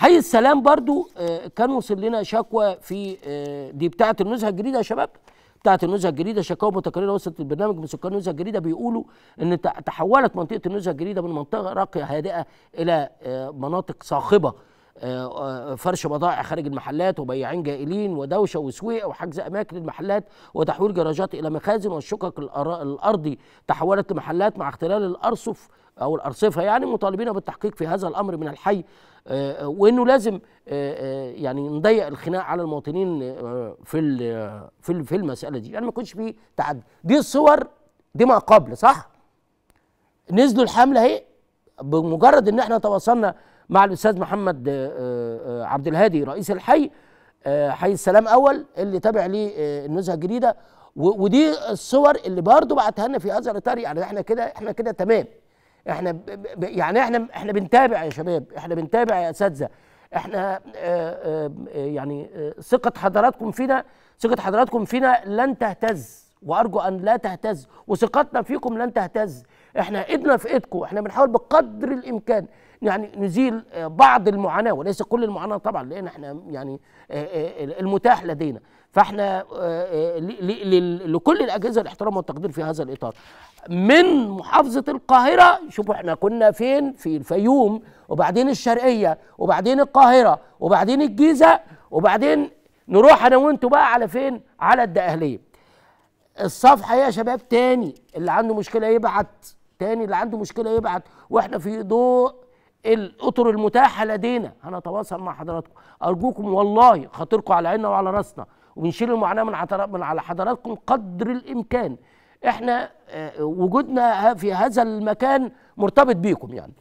حي السلام برضو آه، كان وصل لنا شكوى في آه، دي بتاعه النزهه الجديده يا شباب بتاعه النزهه الجديده شكاوى متكرره وصلت البرنامج من سكان النزهه الجديده بيقولوا ان تحولت منطقه النزهه الجديده من منطقه راقيه هادئه الى آه، مناطق صاخبه آه، آه، فرش بضائع خارج المحلات وبياعين جائلين ودوشه وسويقه وحجز اماكن المحلات وتحويل جراجات الى مخازن والشقق الارضي تحولت لمحلات مع اختلال الارصف او الارصفه يعني مطالبين بالتحقيق في هذا الامر من الحي آه، وانه لازم يعني نضيق الخناق على المواطنين في في في المساله دي يعني ما يكونش فيه تعدي دي الصور دي ما قبل صح نزلوا الحمله اهي بمجرد ان احنا تواصلنا مع الاستاذ محمد آه، آه، عبد الهادي رئيس الحي آه، حي السلام اول اللي تابع لي النزهه الجديده ودي الصور اللي برضه بعتها لنا في هذا الاطار يعني احنا كده احنا كده تمام احنا يعني احنا احنا بنتابع يا شباب احنا بنتابع يا اساتذه احنا اه اه يعني ثقه حضراتكم فينا ثقه حضراتكم فينا لن تهتز وارجو ان لا تهتز وثقتنا فيكم لن تهتز احنا ايدنا في ايدكم احنا بنحاول بقدر الامكان يعني نزيل آه، بعض المعاناه وليس كل المعاناه طبعا لان احنا يعني آه، آه، المتاح لدينا فاحنا لكل الاجهزه الاحترام والتقدير في هذا الاطار من محافظه القاهره شوفوا احنا كنا فين في الفيوم وبعدين الشرقيه وبعدين القاهره وبعدين الجيزه وبعدين نروح انا وانتوا بقى على فين على الدقهليه الصفحه يا شباب تاني اللي عنده مشكله يبعت تاني اللي عنده مشكله يبعت واحنا في ضوء الاطر المتاحه لدينا هنتواصل مع حضراتكم ارجوكم والله خاطركم على عيننا وعلى راسنا وبنشيل المعاناه من من على حضراتكم قدر الامكان احنا آه، وجودنا في هذا المكان مرتبط بيكم يعني